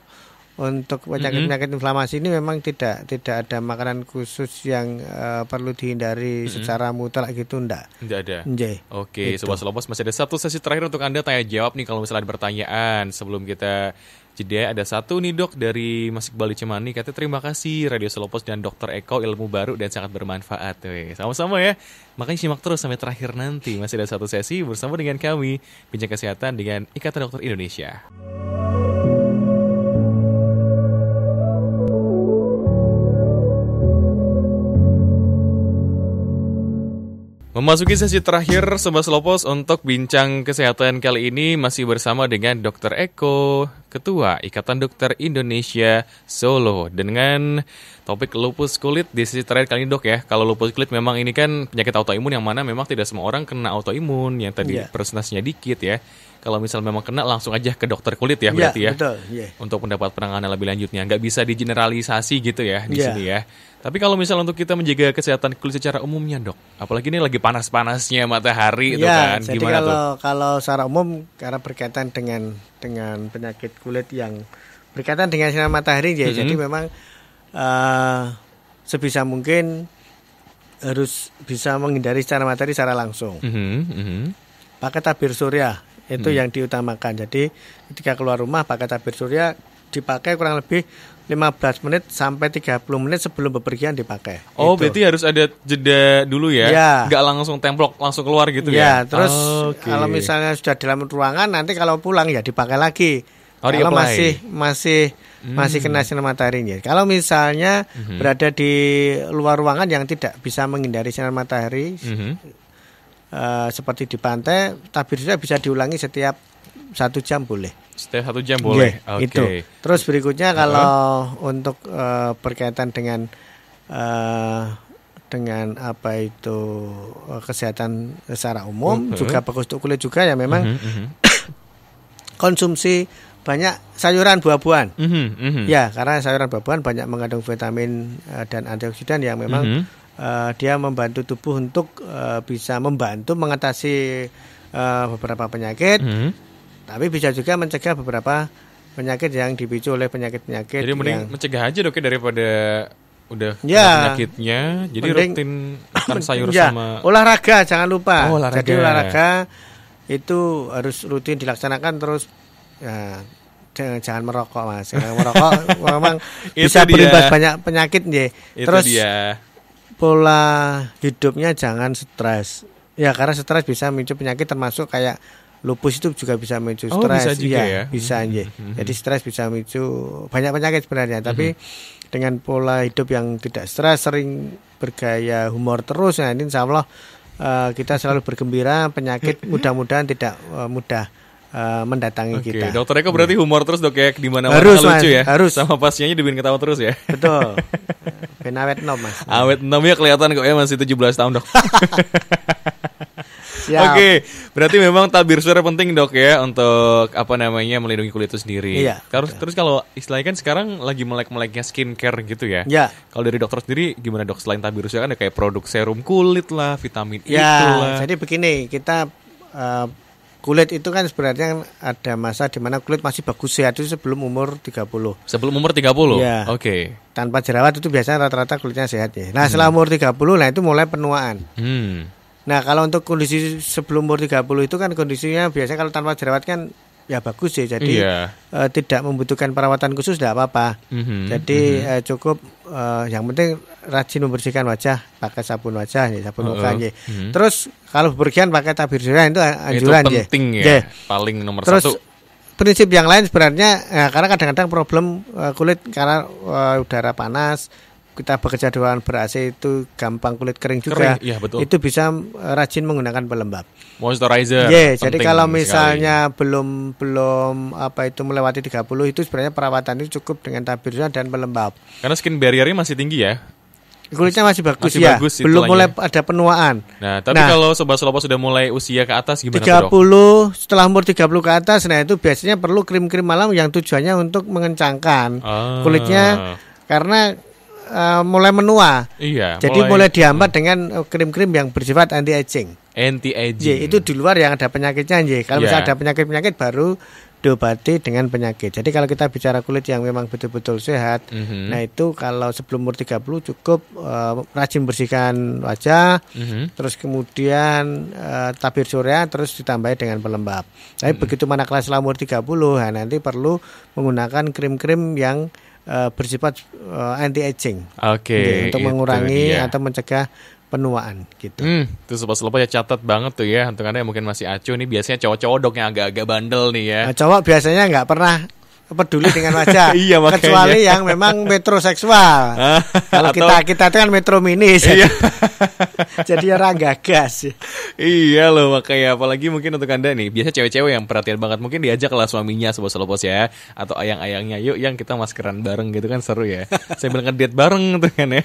untuk mm-hmm. penyakit penyakit inflamasi ini memang tidak tidak ada makanan khusus yang uh, perlu dihindari mm -hmm. secara mutlak gitu ndak? Enggak ada. Oke, gitu. sobat Lopos masih ada satu sesi terakhir untuk Anda tanya jawab nih kalau misalnya ada pertanyaan sebelum kita jeda ada satu nih dok dari Mas Bali Cemani Kata terima kasih Radio Selopos dan Dokter Eko ilmu baru dan sangat bermanfaat. Sama-sama ya. Makanya simak terus sampai terakhir nanti masih ada satu sesi bersama dengan kami bincang kesehatan dengan Ikatan Dokter Indonesia. Memasuki sesi terakhir Sobat Slopos untuk bincang kesehatan kali ini masih bersama dengan Dr. Eko, Ketua Ikatan Dokter Indonesia Solo dengan topik lupus kulit di sesi terakhir kali ini dok ya. Kalau lupus kulit memang ini kan penyakit autoimun yang mana memang tidak semua orang kena autoimun yang tadi yeah. persentasenya dikit ya. Kalau misal memang kena langsung aja ke dokter kulit ya iya, berarti ya. Betul, yeah. Untuk mendapat penanganan lebih lanjutnya. Nggak bisa digeneralisasi gitu ya di yeah. sini ya. Tapi kalau misalnya untuk kita menjaga kesehatan kulit secara umumnya, Dok. Apalagi ini lagi panas-panasnya matahari itu iya, kan. Jadi Gimana kalau, tuh? kalau secara umum karena berkaitan dengan dengan penyakit kulit yang berkaitan dengan sinar matahari ya. Mm -hmm. Jadi memang uh, sebisa mungkin harus bisa menghindari secara matahari secara langsung. Mm -hmm. Mm -hmm. Pakai tabir surya itu mm -hmm. yang diutamakan. Jadi ketika keluar rumah pakai tabir surya dipakai kurang lebih 15 menit sampai 30 menit sebelum bepergian dipakai. Oh, gitu. berarti harus ada jeda dulu ya? ya. Gak langsung templok, langsung keluar gitu ya? Ya, terus oh, okay. kalau misalnya sudah dalam ruangan, nanti kalau pulang ya dipakai lagi. Oh, kalau masih masih hmm. masih kena sinar ya. Kalau misalnya hmm. berada di luar ruangan yang tidak bisa menghindari sinar matahari, hmm. uh, seperti di pantai, tabir sudah bisa diulangi setiap satu jam boleh. Setiap satu jam boleh. Yeah, okay. Itu. Terus berikutnya kalau uh-huh. untuk uh, berkaitan dengan uh, dengan apa itu uh, kesehatan secara umum uh-huh. juga fokus untuk kulit juga ya memang uh-huh, konsumsi banyak sayuran buah-buahan. Uh-huh, uh-huh. Ya karena sayuran buah-buahan banyak mengandung vitamin uh, dan antioksidan yang memang uh-huh. uh, dia membantu tubuh untuk uh, bisa membantu mengatasi uh, beberapa penyakit. Mm -hmm. Tapi bisa juga mencegah beberapa penyakit yang dipicu oleh penyakit-penyakit. Jadi mending yang... mencegah aja dok ya daripada udah ya, penyakitnya. Jadi mending, rutin makan sayur ya, sama olahraga jangan lupa. Oh, olahraga. Jadi olahraga itu harus rutin dilaksanakan terus ya, jangan merokok mas jangan merokok memang bisa berimbas banyak penyakit ya terus dia. pola hidupnya jangan stres ya karena stres bisa memicu penyakit termasuk kayak lupus itu juga bisa memicu oh, stres. bisa juga ya, ya? Bisa ya. Jadi stres bisa memicu banyak penyakit sebenarnya, tapi mm-hmm. dengan pola hidup yang tidak stres, sering bergaya humor terus, nah ini insya Allah uh, kita selalu bergembira, penyakit mudah-mudahan tidak uh, mudah uh, mendatangi okay. kita. Dokter Eko berarti iya. humor terus dok ya di mana mana lucu ya. Harus. Sama pasiennya dibikin ketawa terus ya. Betul. Penawet nomah. nom mas. Awet nom ya kelihatan kok ya masih 17 tahun dok. Oke, okay. berarti memang tabir surya penting dok ya untuk apa namanya melindungi kulit itu sendiri. Iya. Terus terus kalau istilahnya kan sekarang lagi melek-meleknya skincare gitu ya. Iya. Kalau dari dokter sendiri gimana dok selain tabir surya kan ada kayak produk serum kulit lah, vitamin e ya, itu lah. Jadi begini kita uh, kulit itu kan sebenarnya ada masa di mana kulit masih bagus sehat itu sebelum umur 30. Sebelum umur 30? Iya. Oke. Okay. Tanpa jerawat itu biasanya rata-rata kulitnya sehat ya. Nah, hmm. setelah umur 30 nah itu mulai penuaan. Hmm. Nah, kalau untuk kondisi sebelum umur 30 itu kan kondisinya biasanya kalau tanpa jerawat kan ya bagus ya. Jadi yeah. Iya. e, tidak membutuhkan perawatan khusus tidak apa-apa. Mm -hmm. Jadi mm -hmm. e, cukup e, yang penting rajin membersihkan wajah, pakai sabun wajah ya, sabun uh -uh. muka ya. Mm -hmm. Terus kalau bepergian pakai tabir surya itu anjuran itu ya. penting ya. ya. Paling nomor Terus, satu. Prinsip yang lain sebenarnya ya, karena kadang-kadang problem uh, kulit karena uh, udara panas kita bekerja di ruangan ber-AC itu gampang kulit kering juga. Kering, ya, betul. Itu bisa eh, rajin menggunakan pelembab. Moisturizer. Yeah, jadi kalau misalnya sekali. belum belum apa itu melewati 30 itu sebenarnya perawatan itu cukup dengan tabirnya dan pelembab. Karena skin barriernya masih tinggi ya. Kulitnya masih bagus masih ya. Bagus belum mulai ada penuaan. Nah, tapi nah, kalau sobat sobat sudah mulai usia ke atas gimana 30 tuh, dok? setelah umur 30 ke atas nah itu biasanya perlu krim-krim malam yang tujuannya untuk mengencangkan ah. kulitnya karena uh, mulai menua. Iya. Jadi mulai, mulai dihambat hmm. dengan eh, krim-krim yang bersifat anti aging. Anti aging. Ye, itu di luar yang ada penyakitnya ye. Kalau yeah. ada penyakit-penyakit baru diobati dengan penyakit. Jadi kalau kita bicara kulit yang memang betul-betul sehat, mm -hmm. nah itu kalau sebelum umur 30 cukup uh, rajin bersihkan wajah, mm -hmm. terus kemudian uh, tabir surya terus ditambah dengan pelembab. Tapi mm -hmm. begitu mana kelas umur 30, nah nanti perlu menggunakan krim-krim yang uh, bersifat uh, eh, anti aging. Oke. Okay, gitu, untuk mengurangi dia. atau mencegah penuaan gitu. Hmm, itu sobat sobat ya catat banget tuh ya. Untuk anda yang mungkin masih acuh nih biasanya cowok-cowok dok yang agak-agak bandel nih ya. Nah, cowok biasanya nggak pernah peduli dengan wajah. iya, Kecuali yang memang metroseksual. Ah, kalau kita kita itu kan metro mini. Iya. Jadi orang gagas. iya loh makanya apalagi mungkin untuk Anda nih, biasa cewek-cewek yang perhatian banget mungkin diajak lah suaminya sebuah selopos ya atau ayang-ayangnya yuk yang kita maskeran bareng gitu kan seru ya. Saya bilang diet bareng tuh kan ya.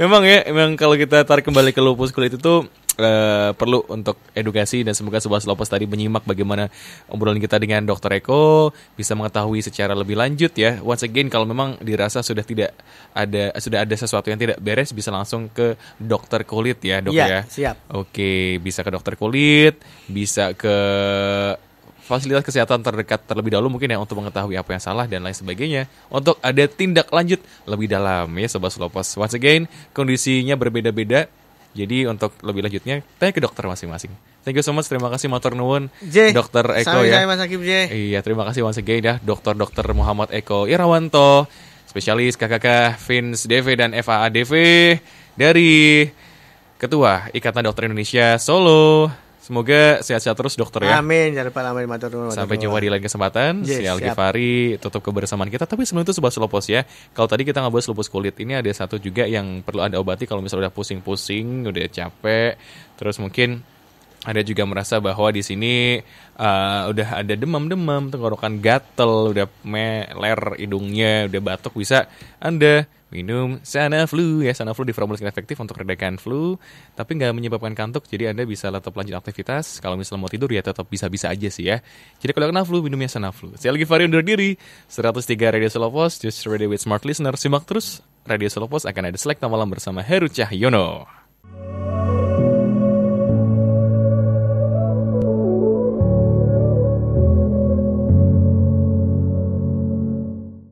memang ya, memang kalau kita tarik kembali ke lupus kulit itu uh, perlu untuk edukasi dan semoga sebuah Lopes tadi menyimak bagaimana obrolan kita dengan dokter Eko bisa mengetahui secara lebih lanjut ya. Once again kalau memang dirasa sudah tidak ada sudah ada sesuatu yang tidak beres bisa langsung ke dokter kulit ya, Dok ya. ya. siap. Oke, bisa ke dokter kulit, bisa ke fasilitas kesehatan terdekat terlebih dahulu mungkin ya untuk mengetahui apa yang salah dan lain sebagainya untuk ada tindak lanjut lebih dalam ya sobat Lopes. Once again kondisinya berbeda-beda jadi untuk lebih lanjutnya tanya ke dokter masing-masing. Thank you so much. Terima kasih motor Nuwun. Dokter Eko Sampai ya. Mas Akib J. Iya, terima kasih once again ya Dokter Dokter Muhammad Eko Irawanto, spesialis KKK Vince DV dan FAA DV dari Ketua Ikatan Dokter Indonesia Solo. Semoga sehat-sehat terus dokter ya. Amin. Jangan lupa lama matur nuwun. Sampai jumpa di lain kesempatan. Yes, Sial Givari tutup kebersamaan kita. Tapi sebelum itu sobat selopos ya. Kalau tadi kita ngobrol selopos kulit ini ada satu juga yang perlu Anda obati kalau misalnya udah pusing-pusing, udah capek, terus mungkin ada juga merasa bahwa di sini uh, udah ada demam-demam, tenggorokan gatel, udah meler hidungnya, udah batuk bisa Anda minum sana flu ya sana flu diformulasikan efektif untuk redakan flu tapi nggak menyebabkan kantuk jadi anda bisa tetap lanjut aktivitas kalau misalnya mau tidur ya tetap bisa-bisa aja sih ya jadi kalau kena flu minumnya sana flu saya lagi varian undur diri 103 Radio solo post just ready with smart listener simak terus Radio solo post akan ada selek malam bersama Heru Cahyono